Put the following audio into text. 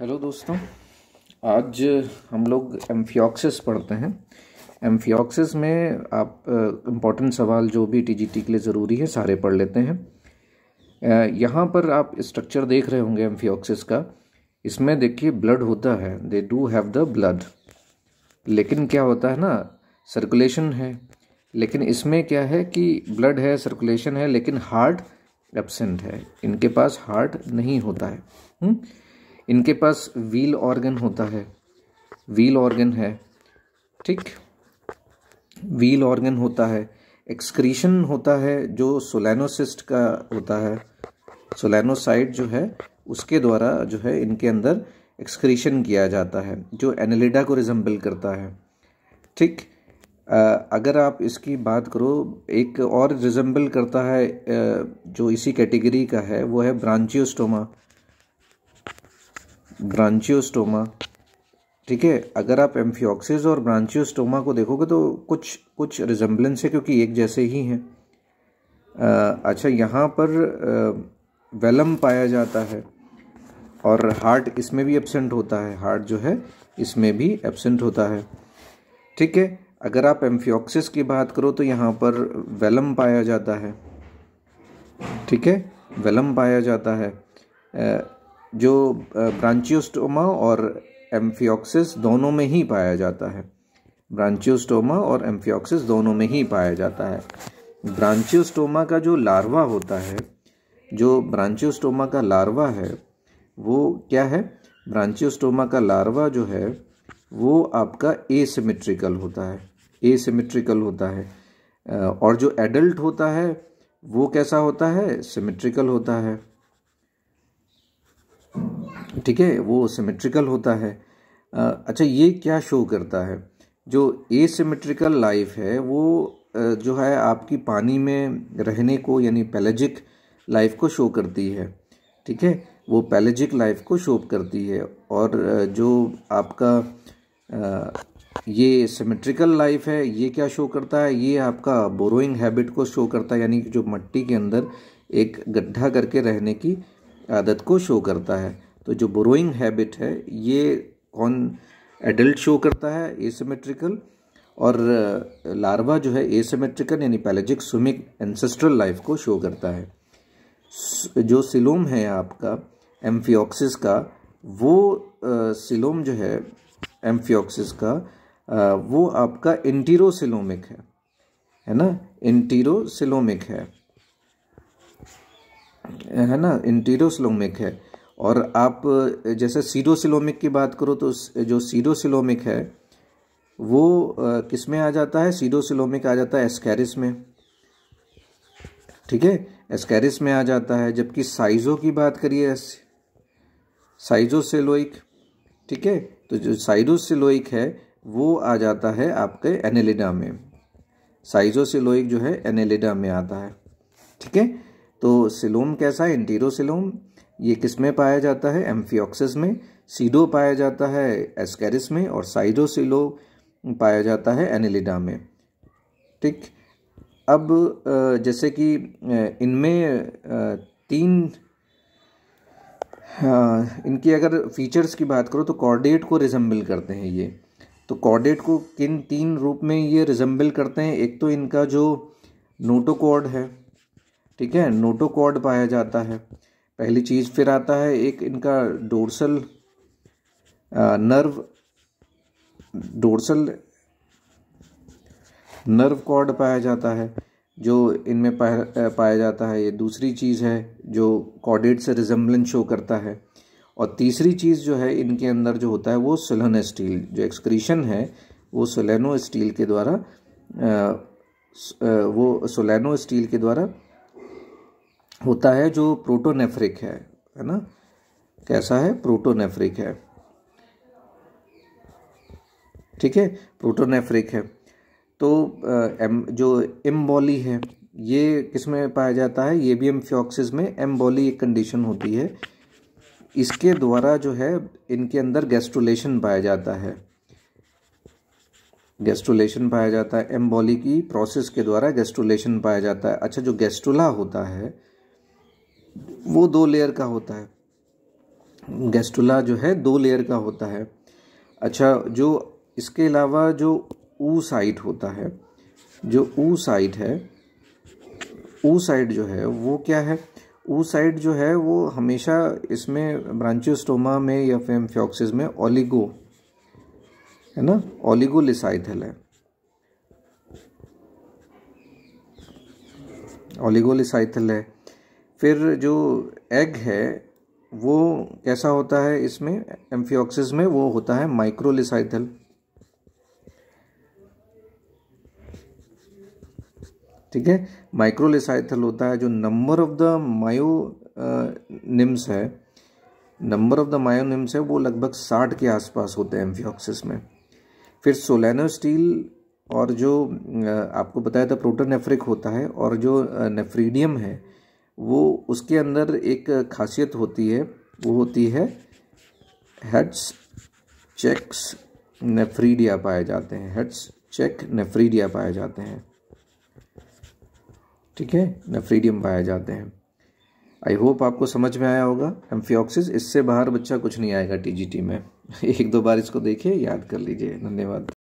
Hello दोस्तों आज हम लोग एम्फियोक्सिस पढ़ते हैं एम्फियोक्सिस में आप इम्पोर्टेंट सवाल जो भी टीजीटी के लिए ज़रूरी है सारे पढ़ लेते हैं यहाँ पर आप स्ट्रक्चर देख रहे होंगे एम्फियोक्सिस का इसमें देखिए ब्लड होता है they do have the blood लेकिन क्या होता है ना सर्कुलेशन है लेकिन इसमें क्या है कि ब्लड है सर्कुलेशन है लेकिन हार्ट एबसेंट है इनके पास हार्ट नहीं होता है हुँ? हम्म? इनके पास व्हील ऑर्गन होता है व्हील ऑर्गन है ठीक व्हील ऑर्गन होता है एक्सक्रीशन होता है जो सोलैनोसिस्ट का होता है सोलैनोसाइट जो है उसके द्वारा जो है इनके अंदर एक्सक्रीशन किया जाता है जो एनालिडा को रिजम्बल करता है ठीक अगर आप इसकी बात करो एक और रिजम्बल करता है जो इसी कैटेगरी का है वो है ब्रांचियोस्टोमा ब्रांचियोस्टोमा ठीक है अगर आप एम्फियोक्सिस और ब्रांचियोस्टोमा को देखोगे तो कुछ कुछ रिजम्बलेंस है क्योंकि एक जैसे ही हैं अच्छा यहाँ पर वेलम पाया जाता है और हार्ट इसमें भी एबसेंट होता है हार्ट जो है इसमें भी एबसेंट होता है ठीक है अगर आप एम्फियोक्सिस की बात करो तो यहाँ पर वेलम पाया जाता है ठीक है वेलम पाया जाता है जो ब्रांचियोस्टोमा और एम्फियोक्सिस दोनों में ही पाया जाता है ब्रांचियोस्टोमा और एम्फियोक्सिस दोनों में ही पाया जाता है ब्रांचियोस्टोमा का जो लार्वा होता है जो ब्रांचियोस्टोमा का लार्वा है वो क्या है ब्रांचियोस्टोमा का लार्वा जो है वो आपका एसिमेट्रिकल होता है एसिमेट्रिकल होता है और जो एडल्ट होता है वो कैसा होता है सिमेट्रिकल होता है ठीक है वो सिमेट्रिकल होता है अच्छा ये क्या शो करता है जो ए सिमेट्रिकल लाइफ है वो जो है आपकी पानी में रहने को यानी पैलेजिक लाइफ को शो करती है ठीक है वो पैलेजिक लाइफ को शो करती है और जो आपका ये सिमेट्रिकल लाइफ है ये क्या शो करता है ये आपका बोरोइंग हैबिट को शो करता है यानी जो मट्टी के अंदर एक गड्ढा करके रहने की आदत को शो करता है तो जो बोरोइंग हैबिट है ये कौन एडल्ट शो करता है एसेमेट्रिकल और लार्वा जो है एसेमेट्रिकल यानी पैलेजिक स्विमिक एंसेस्ट्रल लाइफ को शो करता है जो सिलोम है आपका एम्फियोक्सिस का वो सिलोम जो है एम्फियोक्सिस का आ, वो आपका इंटीरोसिलोमिक है है ना इंटीरोसिलोमिक है है ना इंटीरोसिलोमिक है और आप जैसे सीडोसिलोमिक की बात करो तो जो सीडोसिलोमिक है वो किस में आ जाता है सीडोसिलोमिक आ जाता है एस्कैरिस में ठीक है एस्कैरिस में आ जाता है जबकि साइजो की बात करिए साइजोसेलोइक ठीक है तो जो साइडोसिलोइक है वो आ जाता है आपके एनेलिडा में साइजोसिलोइक जो है एनेलिडा में आता है ठीक है तो सिलोम कैसा है इंटीरोसिलोम ये किस में पाया जाता है एम्फियोक्सिस में सीडो पाया जाता है एस्केरिस में और साइडोसिलो पाया जाता है एनिलिडा में ठीक अब जैसे कि इनमें तीन इनकी अगर फीचर्स की बात करो तो कॉर्डेट को रिजम्बल करते हैं ये तो कॉर्डेट को किन तीन रूप में ये रिजम्बल करते हैं एक तो इनका जो नोटोकॉर्ड है ठीक है नोटोकॉर्ड पाया जाता है पहली चीज़ फिर आता है एक इनका dorsal nerve dorsal nerve cord पाया जाता है जो इनमें पाया जाता है ये दूसरी चीज़ है जो कॉडेट से रिजम्बलेंस शो करता है और तीसरी चीज़ जो है इनके अंदर जो होता है वो सुलहन स्टील जो एक्सक्रीशन है वो सोलेनो स्टील के द्वारा वो सोलेनो स्टील के द्वारा होता है जो प्रोटोनेफ्रिक है है ना कैसा है प्रोटोनेफ्रिक है ठीक है प्रोटोनेफ्रिक है तो एम जो एम्बोली है ये किसमें पाया जाता है ये भी एम्फियोक्सिस में एम्बोली एक कंडीशन होती है इसके द्वारा जो है इनके अंदर गैस्ट्रोलेशन पाया जाता है गैस्ट्रोलेशन पाया जाता है एम्बोली की प्रोसेस के द्वारा गैस्ट्रोलेशन पाया जाता है अच्छा जो गैस्ट्रोला होता है वो दो लेयर का होता है गैस्टुला जो है दो लेयर का होता है अच्छा जो इसके अलावा जो ऊ साइड होता है जो ऊ साइड है ऊ साइड जो है वो क्या है ऊ साइड जो है वो हमेशा इसमें ब्रांचियोस्टोमा में या फेम फ्योक्सिस में ओलिगो है ना ओलिगोलिसाइथल है ओलिगोलिसाइथल है फिर जो एग है वो कैसा होता है इसमें एम्फियोक्सिस में वो होता है माइक्रोलिसाइथल ठीक है माइक्रोलिसाइथल होता है जो नंबर ऑफ द मायो निम्स है नंबर ऑफ द निम्स है वो लगभग साठ के आसपास होते हैं एम्फियोक्सिस में फिर सोलैनो स्टील और जो आपको बताया था प्रोटोनेफ्रिक होता है और जो नेफ्रीडियम है वो उसके अंदर एक खासियत होती है वो होती है हेड्स चेक्स नेफ्रीडिया पाए जाते हैं हेड्स चेक नेफ्रीडिया पाए जाते हैं ठीक है नेफ्रीडियम पाए जाते हैं आई होप आपको समझ में आया होगा एम्फियोक्सिस इससे बाहर बच्चा कुछ नहीं आएगा टीजीटी में एक दो बार इसको देखिए याद कर लीजिए धन्यवाद